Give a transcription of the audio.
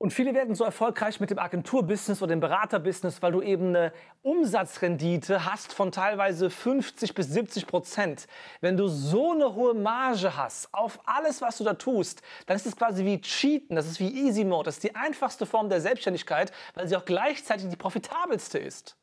Und viele werden so erfolgreich mit dem Agenturbusiness oder dem Beraterbusiness, weil du eben eine Umsatzrendite hast von teilweise 50 bis 70 Prozent. Wenn du so eine hohe Marge hast auf alles, was du da tust, dann ist es quasi wie Cheaten, das ist wie Easy Mode, das ist die einfachste Form der Selbstständigkeit, weil sie auch gleichzeitig die profitabelste ist.